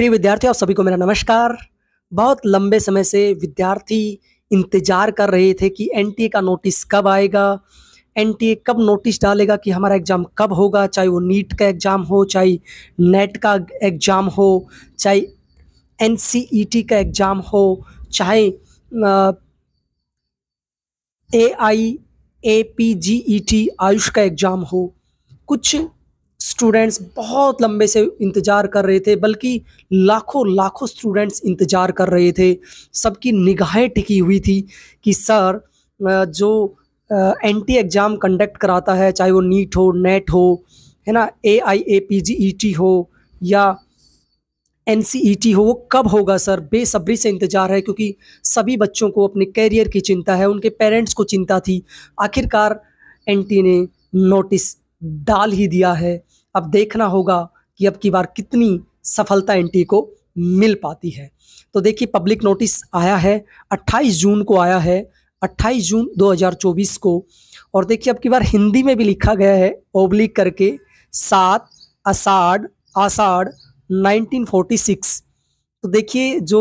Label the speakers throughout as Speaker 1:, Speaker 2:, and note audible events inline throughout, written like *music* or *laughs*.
Speaker 1: प्रिय विद्यार्थियों आप सभी को मेरा नमस्कार बहुत लंबे समय से विद्यार्थी इंतजार कर रहे थे कि एन का नोटिस कब आएगा एन कब नोटिस डालेगा कि हमारा एग्ज़ाम कब होगा चाहे वो नीट का एग्ज़ाम हो चाहे नेट का एग्ज़ाम हो चाहे एन का एग्ज़ाम हो चाहे A I A P G E T AYUSH का एग्ज़ाम हो कुछ स्टूडेंट्स बहुत लंबे से इंतज़ार कर रहे थे बल्कि लाखों लाखों स्टूडेंट्स इंतज़ार कर रहे थे सबकी निगाहें टिकी हुई थी कि सर जो एंटी एग्ज़ाम कंडक्ट कराता है चाहे वो नीट हो नेट e हो है ना ए I A P G E T हो या एन सी ई टी हो वो कब होगा सर बेसब्री से इंतज़ार है क्योंकि सभी बच्चों को अपने कैरियर की चिंता है उनके पेरेंट्स को चिंता थी आखिरकार एन टी ने नोटिस डाल ही दिया है अब देखना होगा कि अब की बार कितनी सफलता एनटी को मिल पाती है तो देखिए पब्लिक नोटिस आया है 28 जून को आया है 28 जून 2024 को और देखिए अब की बार हिंदी में भी लिखा गया है ओब्लिक करके सात आषाढ़ आषाढ़ 1946 तो देखिए जो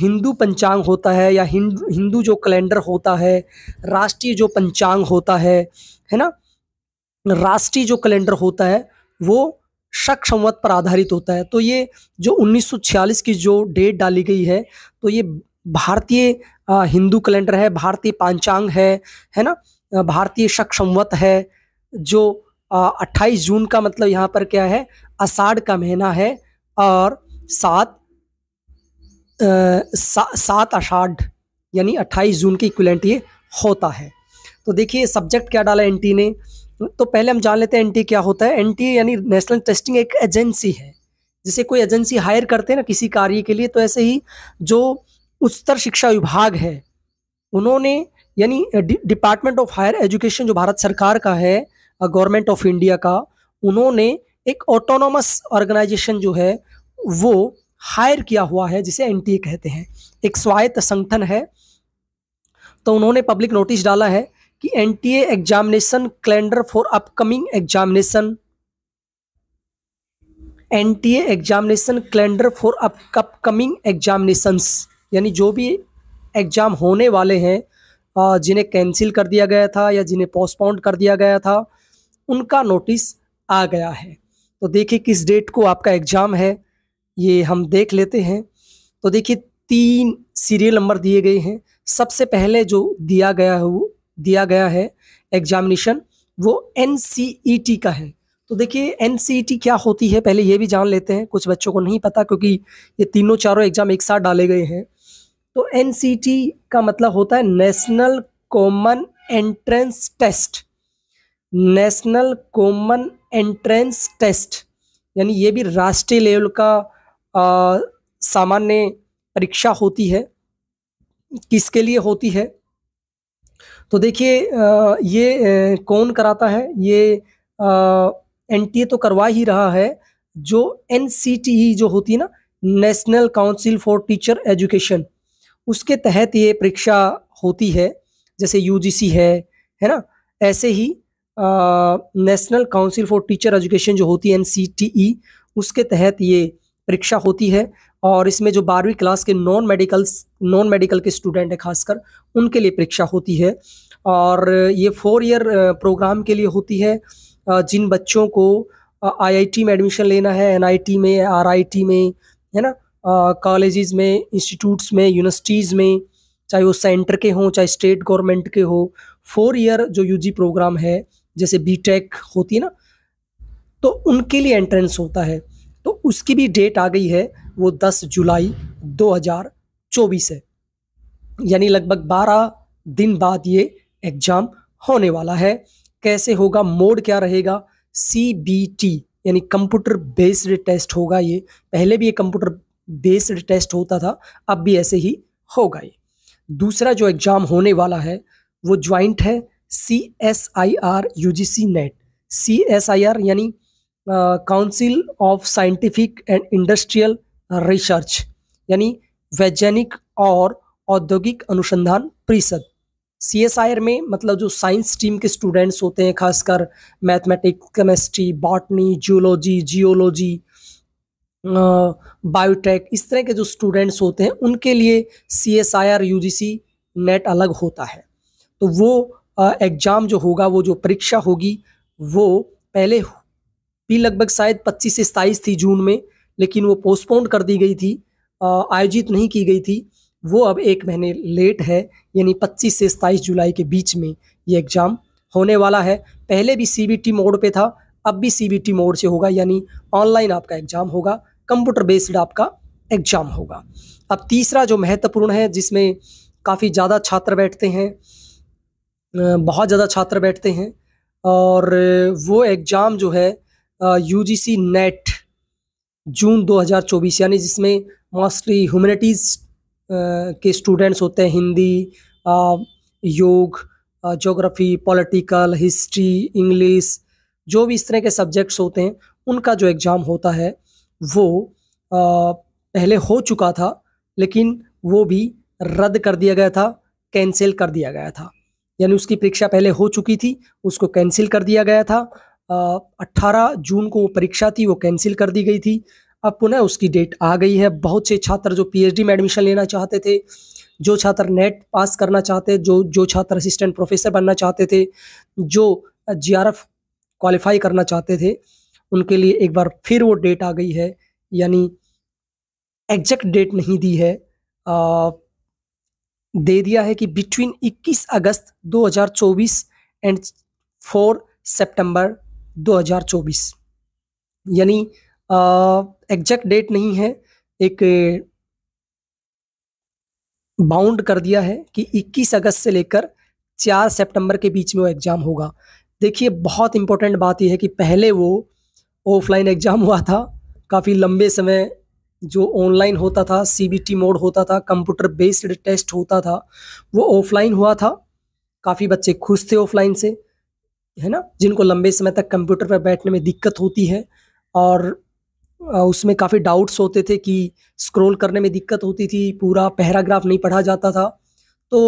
Speaker 1: हिंदू पंचांग होता है या हिंदू हिंदू जो कैलेंडर होता है राष्ट्रीय जो पंचांग होता है है ना राष्ट्रीय जो कैलेंडर होता है वो शक संवत पर आधारित होता है तो ये जो 1946 की जो डेट डाली गई है तो ये भारतीय हिंदू कैलेंडर है भारतीय पांचांग है है ना भारतीय शक संवत है जो अट्ठाईस जून का मतलब यहाँ पर क्या है आषाढ़ का महीना है और सात सा, सात आषाढ़ यानी 28 जून की इक्वलेंट ये होता है तो देखिए सब्जेक्ट क्या डाला एंटी ने तो पहले हम जान लेते हैं एनटी क्या होता है एनटी यानी नेशनल टेस्टिंग एक एजेंसी है जिसे कोई एजेंसी हायर करते हैं ना किसी कार्य के लिए तो ऐसे ही जो उच्चतर शिक्षा विभाग है उन्होंने यानी डिपार्टमेंट ऑफ हायर एजुकेशन जो भारत सरकार का है गवर्नमेंट ऑफ इंडिया का उन्होंने एक ऑटोनोमस ऑर्गेनाइजेशन जो है वो हायर किया हुआ है जिसे एन कहते हैं एक स्वायत्त संगठन है तो उन्होंने पब्लिक नोटिस डाला है कि NTA examination calendar for upcoming examination NTA examination calendar for upcoming examinations यानी जो भी एग्जाम होने वाले हैं जिन्हें कैंसिल कर दिया गया था या जिन्हें पोस्टपोन्ड कर दिया गया था उनका नोटिस आ गया है तो देखिए किस डेट को आपका एग्ज़ाम है ये हम देख लेते हैं तो देखिए तीन सीरियल नंबर दिए गए हैं सबसे पहले जो दिया गया है वो दिया गया है एग्जामिनेशन वो एन e का है तो देखिए एन e क्या होती है पहले ये भी जान लेते हैं कुछ बच्चों को नहीं पता क्योंकि ये तीनों चारों एग्जाम एक साथ डाले गए हैं तो एन e का मतलब होता है national common entrance test national common entrance test यानी ये भी राष्ट्रीय लेवल का सामान्य परीक्षा होती है किसके लिए होती है तो देखिए ये कौन कराता है ये एन तो करवा ही रहा है जो एन जो होती है ना national council for teacher education उसके तहत ये परीक्षा होती है जैसे यू है है ना ऐसे ही national council for teacher education जो होती है एन उसके तहत ये परीक्षा होती है और इसमें जो बारहवीं क्लास के नॉन मेडिकल्स नॉन मेडिकल के स्टूडेंट हैं खासकर उनके लिए परीक्षा होती है और ये फोर ईयर प्रोग्राम के लिए होती है जिन बच्चों को आईआईटी में एडमिशन लेना है एनआईटी में आरआईटी में है ना कॉलेजेस में इंस्टीट्यूट्स में यूनिवर्सिटीज़ में चाहे वो सेंटर के हों चाहे स्टेट गवर्नमेंट के हो फोर ईयर जो यूजी प्रोग्राम है जैसे बीटेक होती है ना तो उनके लिए एंट्रेंस होता है तो उसकी भी डेट आ गई है वो 10 जुलाई 2024 है यानी लगभग 12 दिन बाद ये एग्ज़ाम होने वाला है कैसे होगा मोड क्या रहेगा सी बी टी यानी कंप्यूटर बेस्ड टेस्ट होगा ये पहले भी ये कंप्यूटर बेस्ड टेस्ट होता था अब भी ऐसे ही होगा ये दूसरा जो एग्ज़ाम होने वाला है वो ज्वाइंट है C S I R U G C NET C S I R यानी council of scientific and industrial research यानी वैज्ञानिक और औद्योगिक अनुसंधान परिषद सी एस आई आर में मतलब जो साइंस स्ट्रीम के स्टूडेंट्स होते हैं खासकर mathematics chemistry botany geology geology biotech इस तरह के जो स्टूडेंट्स होते हैं उनके लिए C S I R U G C NET अलग होता है तो वो एग्ज़ाम जो होगा वो जो परीक्षा होगी वो पहले भी लगभग शायद 25 से सत्ताईस थी जून में लेकिन वो पोस्टपोन कर दी गई थी आयोजित नहीं की गई थी वो अब एक महीने लेट है यानी 25 से 27 जुलाई के बीच में ये एग्ज़ाम होने वाला है पहले भी सी मोड पे था अब भी सी मोड से होगा यानी ऑनलाइन आपका एग्ज़ाम होगा कंप्यूटर बेस्ड आपका एग्ज़ाम होगा अब तीसरा जो महत्वपूर्ण है जिसमें काफ़ी ज़्यादा छात्र बैठते हैं बहुत ज़्यादा छात्र बैठते हैं और वो एग्ज़ाम जो है यू नेट जून 2024 यानी जिसमें मोस्टली ह्यूमनिटीज़ के स्टूडेंट्स होते हैं हिंदी योग जोग्राफ़ी पॉलिटिकल हिस्ट्री इंग्लिश जो भी इस तरह के सब्जेक्ट्स होते हैं उनका जो एग्ज़ाम होता है वो पहले हो चुका था लेकिन वो भी रद्द कर दिया गया था कैंसिल कर दिया गया था यानी उसकी परीक्षा पहले हो चुकी थी उसको कैंसिल कर दिया गया था अट्ठारह जून को वो परीक्षा थी वो कैंसिल कर दी गई थी अब पुनः उसकी डेट आ गई है बहुत से छात्र जो पीएचडी में एडमिशन लेना चाहते थे जो छात्र नेट पास करना चाहते जो जो छात्र असिस्टेंट प्रोफेसर बनना चाहते थे जो जी आर क्वालिफाई करना चाहते थे उनके लिए एक बार फिर वो डेट आ गई है यानी एग्जैक्ट डेट नहीं दी है आ, दे दिया है कि बिटवीन 21 अगस्त 2024 एंड 4 सितंबर 2024 यानी एग्जैक्ट डेट नहीं है एक बाउंड कर दिया है कि 21 अगस्त से लेकर 4 सितंबर के बीच में वो एग्ज़ाम होगा देखिए बहुत इम्पोर्टेंट बात यह है कि पहले वो ऑफलाइन एग्ज़ाम हुआ था काफ़ी लंबे समय जो ऑनलाइन होता था सीबीटी मोड होता था कंप्यूटर बेस्ड टेस्ट होता था वो ऑफलाइन हुआ था काफ़ी बच्चे खुश थे ऑफलाइन से है ना जिनको लंबे समय तक कंप्यूटर पर बैठने में दिक्कत होती है और उसमें काफ़ी डाउट्स होते थे कि स्क्रॉल करने में दिक्कत होती थी पूरा पैराग्राफ नहीं पढ़ा जाता था तो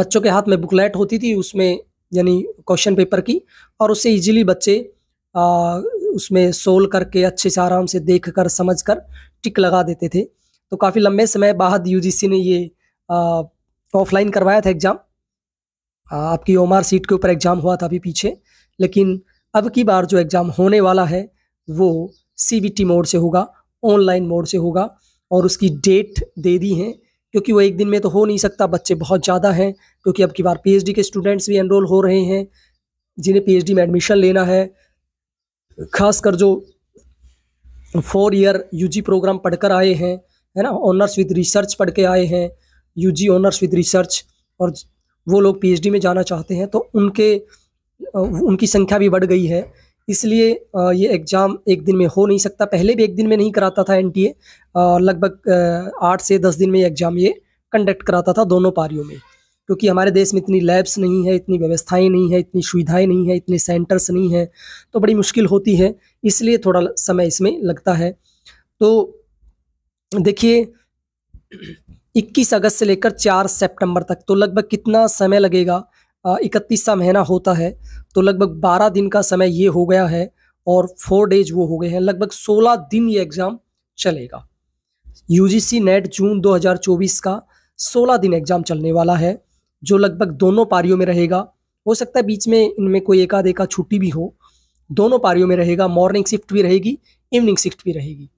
Speaker 1: बच्चों के हाथ में बुकलेट होती थी उसमें यानी क्वेश्चन पेपर की और उससे इजीली बच्चे आ, उसमें सोल्व करके अच्छे से आराम से देख कर समझ कर टिक लगा देते थे तो काफ़ी लंबे समय बाद यूजीसी ने ये ऑफलाइन करवाया था एग्ज़ाम आपकी ओमार सीट के ऊपर एग्ज़ाम हुआ था अभी पीछे लेकिन अब की बार जो एग्ज़ाम होने वाला है वो सी मोड से होगा ऑनलाइन मोड से होगा और उसकी डेट दे दी है क्योंकि वो एक दिन में तो हो नहीं सकता बच्चे बहुत ज़्यादा हैं क्योंकि अब की बार पीएचडी के स्टूडेंट्स भी एनरोल हो रहे हैं जिन्हें पीएचडी में एडमिशन लेना है खासकर जो फोर ईयर यूजी प्रोग्राम पढ़कर आए हैं है ना ऑनर्स विद रिसर्च पढ़ के आए हैं यूजी ऑनर्स विद रिसर्च और वो लोग पी में जाना चाहते हैं तो उनके उनकी संख्या भी बढ़ गई है इसलिए ये एग्ज़ाम एक दिन में हो नहीं सकता पहले भी एक दिन में नहीं कराता था एन लगभग आठ से दस दिन में एग्ज़ाम ये कंडक्ट कराता था दोनों पारियों में क्योंकि हमारे देश में इतनी लैब्स नहीं है इतनी व्यवस्थाएं नहीं है इतनी सुविधाएं नहीं है इतने सेंटर्स नहीं है तो बड़ी मुश्किल होती है इसलिए थोड़ा समय इसमें लगता है तो देखिए 21 अगस्त से लेकर 4 सितंबर तक तो लगभग कितना समय लगेगा इकतीस सा महीना होता है तो लगभग बारह दिन का समय ये हो गया है और फोर डेज वो हो गए हैं लगभग सोलह दिन ये एग्ज़ाम चलेगा यू जी नेट जून 2024 का सोलह दिन एग्ज़ाम चलने वाला है जो लगभग दोनों पारियों में रहेगा हो सकता है बीच में इनमें कोई एकाध एका छुट्टी भी हो दोनों पारियों में रहेगा मॉर्निंग शिफ्ट भी रहेगी इवनिंग शिफ्ट भी रहेगी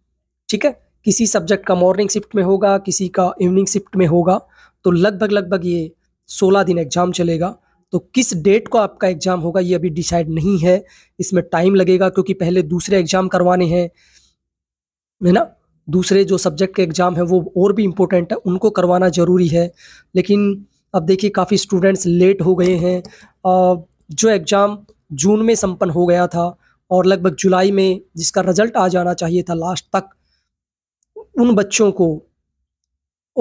Speaker 1: ठीक है किसी सब्जेक्ट का मॉर्निंग शिफ्ट में होगा किसी का इवनिंग शिफ्ट में होगा तो लगभग लगभग ये सोलह दिन एग्ज़ाम चलेगा तो किस डेट को आपका एग्ज़ाम होगा ये अभी डिसाइड नहीं है इसमें टाइम लगेगा क्योंकि पहले दूसरे एग्ज़ाम करवाने हैं है ना दूसरे जो सब्जेक्ट के एग्ज़ाम हैं वो और भी इम्पोर्टेंट है उनको करवाना ज़रूरी है लेकिन अब देखिए काफ़ी स्टूडेंट्स लेट हो गए हैं जो एग्ज़ाम जून में संपन्न हो गया था और लगभग जुलाई में जिसका रिज़ल्ट आ जाना चाहिए था लास्ट तक उन बच्चों को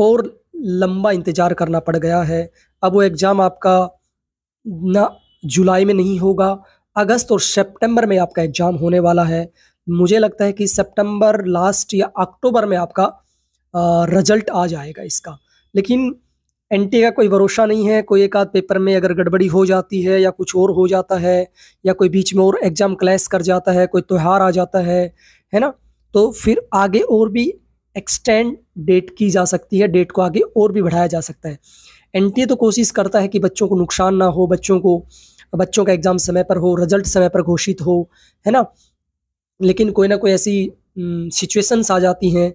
Speaker 1: और लंबा इंतज़ार करना पड़ गया है अब वो एग्ज़ाम आपका ना जुलाई में नहीं होगा अगस्त और सितंबर में आपका एग्ज़ाम होने वाला है मुझे लगता है कि सितंबर लास्ट या अक्टूबर में आपका रिजल्ट आ जाएगा इसका लेकिन एन का कोई भरोसा नहीं है कोई एक आध पेपर में अगर गड़बड़ी हो जाती है या कुछ और हो जाता है या कोई बीच में और एग्ज़ाम क्लैश कर जाता है कोई त्यौहार आ जाता है है ना तो फिर आगे और भी एक्सटेंड डेट की जा सकती है डेट को आगे और भी बढ़ाया जा सकता है एन तो कोशिश करता है कि बच्चों को नुकसान ना हो बच्चों को बच्चों का एग्ज़ाम समय पर हो रिजल्ट समय पर घोषित हो है ना लेकिन कोई ना कोई ऐसी सिचुएशंस आ जाती हैं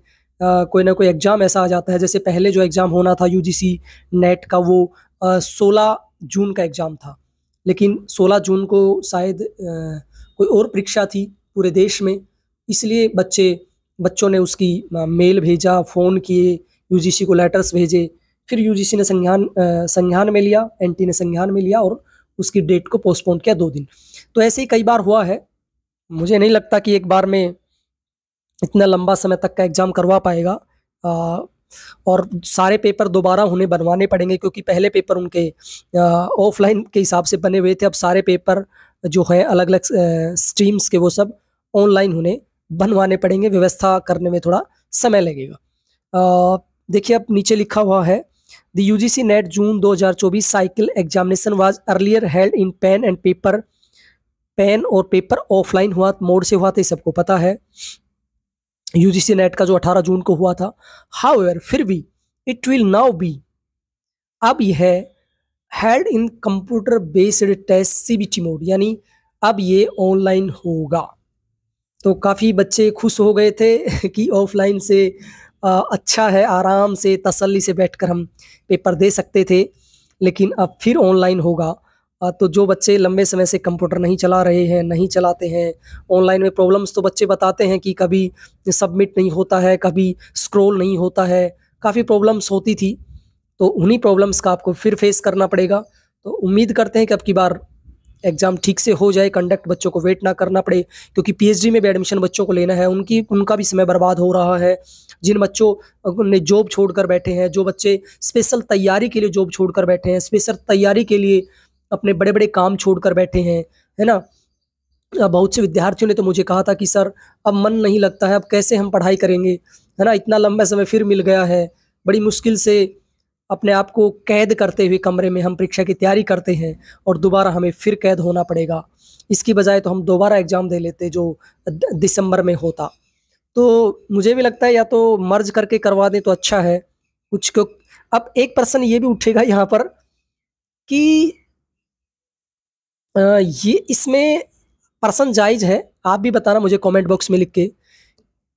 Speaker 1: कोई ना कोई एग्ज़ाम ऐसा आ जाता है जैसे पहले जो एग्ज़ाम होना था यूजीसी नेट का वो सोलह जून का एग्ज़ाम था लेकिन सोलह जून को शायद कोई और परीक्षा थी पूरे देश में इसलिए बच्चे बच्चों ने उसकी मेल भेजा फ़ोन किए यूजीसी को लेटर्स भेजे फिर यूजीसी ने संज्ञान संज्ञान में लिया एनटी ने संज्ञान में लिया और उसकी डेट को पोस्टपोन किया दो दिन तो ऐसे ही कई बार हुआ है मुझे नहीं लगता कि एक बार में इतना लंबा समय तक का एग्ज़ाम करवा पाएगा आ, और सारे पेपर दोबारा उन्हें बनवाने पड़ेंगे क्योंकि पहले पेपर उनके ऑफलाइन के हिसाब से बने हुए थे अब सारे पेपर जो हैं अलग अलग स्ट्रीम्स के वो सब ऑनलाइन उन्हें बनवाने पड़ेंगे व्यवस्था करने में थोड़ा समय लगेगा देखिए अब नीचे लिखा हुआ है the UGC NET June 2024 cycle examination was earlier held in pen and paper pen और पेपर ऑफलाइन हुआ मोड से हुआ था सबको पता है यूजीसी नेट का जो 18 जून को हुआ था हाउ फिर भी इट विल नाउ बी अब यह held in computer based test CBT mode यानी अब ये ऑनलाइन होगा तो काफ़ी बच्चे खुश हो गए थे *laughs* कि ऑफलाइन से अच्छा है आराम से तसल्ली से बैठकर हम पेपर दे सकते थे लेकिन अब फिर ऑनलाइन होगा तो जो बच्चे लंबे समय से कंप्यूटर नहीं चला रहे हैं नहीं चलाते हैं ऑनलाइन में प्रॉब्लम्स तो बच्चे बताते हैं कि कभी सबमिट नहीं होता है कभी स्क्रॉल नहीं होता है काफ़ी प्रॉब्लम्स होती थी तो उन्हीं प्रॉब्लम्स का आपको फिर फेस करना पड़ेगा तो उम्मीद करते हैं कि अब की बार एग्ज़ाम ठीक से हो जाए कंडक्ट बच्चों को वेट ना करना पड़े क्योंकि पीएचडी में भी एडमिशन बच्चों को लेना है उनकी उनका भी समय बर्बाद हो रहा है जिन बच्चों ने जॉब छोड़कर बैठे हैं जो बच्चे स्पेशल तैयारी के लिए जॉब छोड़कर बैठे हैं स्पेशल तैयारी के लिए अपने बड़े बड़े काम छोड़कर बैठे हैं है ना बहुत से विद्यार्थियों ने तो मुझे कहा था कि सर अब मन नहीं लगता है अब कैसे हम पढ़ाई करेंगे है ना इतना लंबा समय फिर मिल गया है बड़ी मुश्किल से अपने आप को कैद करते हुए कमरे में हम परीक्षा की तैयारी करते हैं और दोबारा हमें फिर कैद होना पड़ेगा इसकी बजाय तो हम दोबारा एग्ज़ाम दे लेते जो दिसंबर में होता तो मुझे भी लगता है या तो मर्ज करके करवा दें तो अच्छा है कुछ क्यों अब एक प्रश्न ये भी उठेगा यहाँ पर कि ये इसमें पर्सन जायज़ है आप भी बताना मुझे कमेंट बॉक्स में लिख के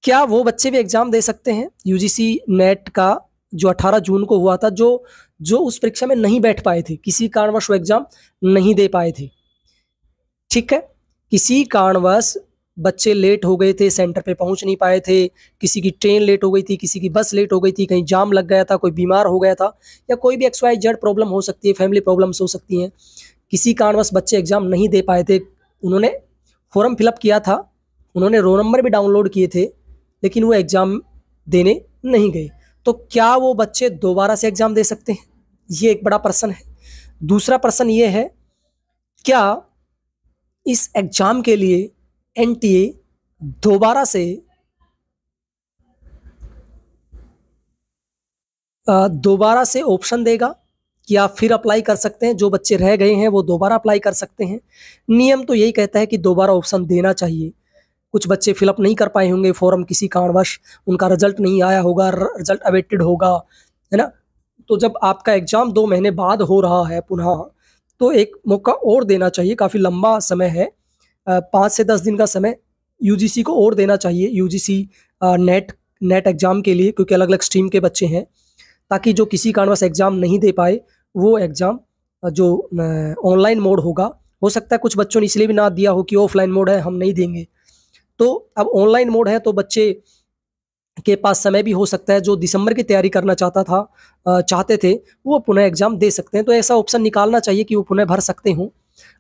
Speaker 1: क्या वो बच्चे भी एग्ज़ाम दे सकते हैं यूजीसी नेट का जो 18 जून को हुआ था जो जो उस परीक्षा में नहीं बैठ पाए थे किसी कारणवश वो एग्जाम नहीं दे पाए थे ठीक है किसी कारणवश बच्चे लेट हो गए थे सेंटर पे पहुंच नहीं पाए थे किसी की ट्रेन लेट हो गई थी किसी की बस लेट हो गई थी कहीं जाम लग गया था कोई बीमार हो गया था या कोई भी एक्स वाई प्रॉब्लम हो सकती है फैमिली प्रॉब्लम्स हो सकती हैं किसी कारणवश बच्चे एग्जाम नहीं दे पाए थे उन्होंने फॉर्म फिलअप किया था उन्होंने रो नंबर भी डाउनलोड किए थे लेकिन वो एग्ज़ाम देने नहीं गए तो क्या वो बच्चे दोबारा से एग्जाम दे सकते हैं ये एक बड़ा प्रश्न है दूसरा प्रश्न ये है क्या इस एग्जाम के लिए एन दोबारा से दोबारा से ऑप्शन देगा कि आप फिर अप्लाई कर सकते हैं जो बच्चे रह गए हैं वो दोबारा अप्लाई कर सकते हैं नियम तो यही कहता है कि दोबारा ऑप्शन देना चाहिए कुछ बच्चे फिलअप नहीं कर पाए होंगे फॉर्म किसी कारणवश उनका रिजल्ट नहीं आया होगा रिजल्ट अवेटेड होगा है ना तो जब आपका एग्ज़ाम दो महीने बाद हो रहा है पुनः तो एक मौका और देना चाहिए काफ़ी लंबा समय है पाँच से दस दिन का समय यू को और देना चाहिए यू नेट नेट एग्ज़ाम के लिए क्योंकि अलग अलग स्ट्रीम के बच्चे हैं ताकि जो किसी कारणवश एग्ज़ाम नहीं दे पाए वो एग्ज़ाम जो ऑनलाइन मोड होगा हो सकता है कुछ बच्चों ने इसलिए भी ना दिया हो कि ऑफलाइन मोड है हम नहीं देंगे तो अब ऑनलाइन मोड है तो बच्चे के पास समय भी हो सकता है जो दिसंबर की तैयारी करना चाहता था चाहते थे वो पुनः एग्जाम दे सकते हैं तो ऐसा ऑप्शन निकालना चाहिए कि वो पुनः भर सकते हों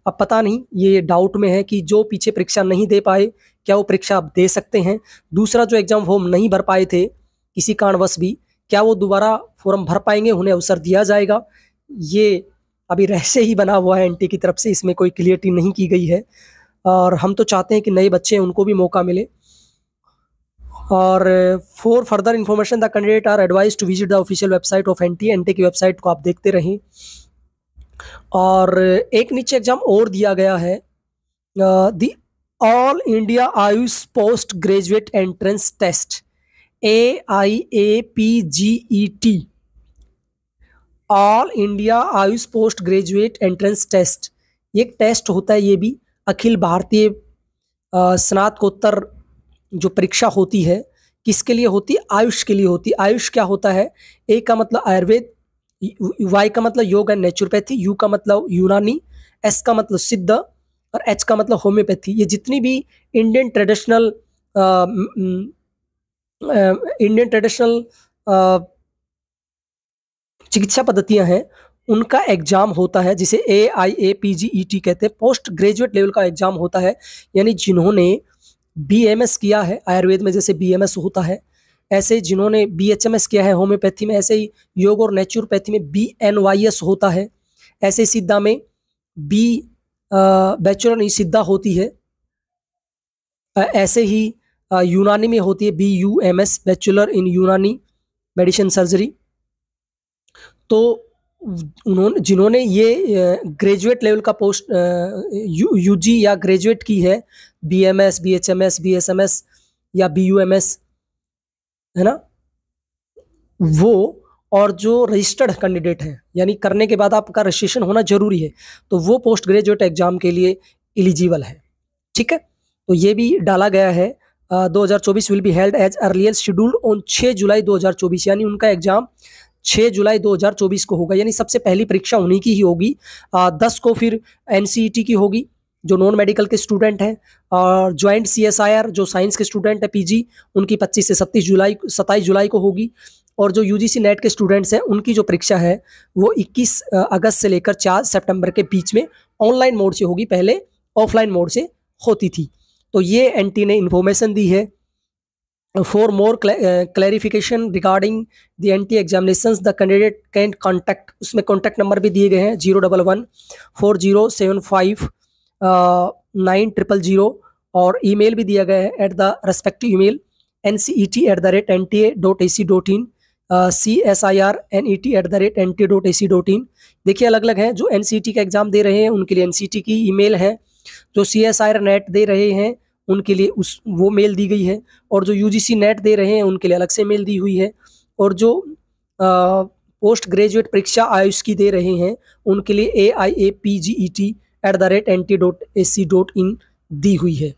Speaker 1: अब पता नहीं ये डाउट में है कि जो पीछे परीक्षा नहीं दे पाए क्या वो परीक्षा अब दे सकते हैं दूसरा जो एग्ज़ाम फॉर्म नहीं भर पाए थे किसी कारणवश भी क्या वो दोबारा फॉर्म भर पाएंगे उन्हें अवसर दिया जाएगा ये अभी रहस्य ही बना हुआ है एनटी की तरफ से इसमें कोई क्लियरिटी नहीं की गई है और हम तो चाहते हैं कि नए बच्चे उनको भी मौका मिले और for further information the candidate are advised to visit the official website of N T N T की वेबसाइट को आप देखते रहें और एक नीचे एग्जाम और दिया गया है the all India AYUSH post graduate entrance test A I A P G E T all India AYUSH post graduate entrance test एक टेस्ट होता है ये भी अखिल भारतीय स्नातकोत्तर जो परीक्षा होती है किसके लिए होती आयुष के लिए होती आयुष क्या होता है ए का मतलब आयुर्वेद वाई का मतलब योग एंड नेचुरोपैथी यू का मतलब यूनानी एस का मतलब सिद्ध और एच का मतलब होम्योपैथी ये जितनी भी इंडियन ट्रेडिशनल इंडियन ट्रेडिशनल चिकित्सा पद्धतियां हैं उनका एग्जाम होता है जिसे ए I A P G E T कहते हैं पोस्ट ग्रेजुएट लेवल का एग्जाम होता है यानी जिन्होंने बी एम एस किया है आयुर्वेद में जैसे बी एम एस होता है ऐसे जिन्होंने बी एच एम एस किया है होम्योपैथी में ऐसे ही योग और नेचुरोपैथी में बी एन वाई एस होता है ऐसे ही सिद्धा में बी बैचुलर नहीं सिद्धा होती है ऐसे ही यूनानी में होती है B U M S bachelor in Unani medicine surgery तो उन्होंने जिन्होंने ये ग्रेजुएट लेवल का पोस्ट यू यूजी या ग्रेजुएट की है B M S B H M S B S M S या बी यू एम एस है ना वो और जो रजिस्टर्ड कैंडिडेट हैं यानी करने के बाद आपका रजिस्ट्रेशन होना जरूरी है तो वो पोस्ट ग्रेजुएट एग्जाम के लिए एलिजिबल है ठीक है तो ये भी डाला गया है दो हज़ार चौबीस will be held as earlier scheduled on छः जुलाई दो हज़ार चौबीस यानी उनका एग्ज़ाम छः जुलाई 2024 को होगा यानी सबसे पहली परीक्षा उन्हीं की ही होगी दस को फिर एन की होगी जो नॉन मेडिकल के स्टूडेंट हैं और ज्वाइंट सी जो साइंस के स्टूडेंट है पीजी उनकी 25 से 27 जुलाई सत्ताईस जुलाई को होगी और जो यूजीसी नेट के स्टूडेंट्स हैं उनकी जो परीक्षा है वो 21 अगस्त से लेकर 4 सितंबर के बीच में ऑनलाइन मोड से होगी पहले ऑफलाइन मोड से होती थी तो ये एन ने इन्फॉर्मेशन दी है for more cl uh, clarification regarding the T examinations the candidate can contact उसमें contact number भी दिए गए हैं zero double one four zero seven five nine triple zero और ई मेल भी दिया गया है at the respective mail N C E T at the rate N T A dot A C dot in C S I R N E T at the rate N T dot A C dot in देखिए अलग अलग हैं जो N C E T का exam दे रहे हैं उनके लिए एन सी ई टी की ई मेल है जो C S I R NET दे रहे हैं उनके लिए उस वो मेल दी गई है और जो यू नेट दे रहे हैं उनके लिए अलग से मेल दी हुई है और जो आ, पोस्ट ग्रेजुएट परीक्षा आयुष की दे रहे हैं उनके लिए A I A P G E T at the rate N T dot A C dot in दी हुई है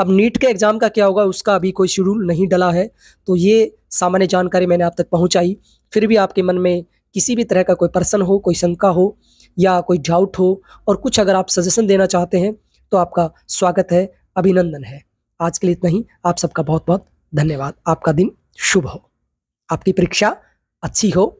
Speaker 1: अब नीट के एग्ज़ाम का क्या होगा उसका अभी कोई शेड्यूल नहीं डला है तो ये सामान्य जानकारी मैंने आप तक पहुंचाई फिर भी आपके मन में किसी भी तरह का कोई पर्सन हो कोई शंका हो या कोई डाउट हो और कुछ अगर आप सजेशन देना चाहते हैं तो आपका स्वागत है अभिनंदन है आज के लिए इतना ही आप सबका बहुत बहुत धन्यवाद आपका दिन शुभ हो आपकी परीक्षा अच्छी हो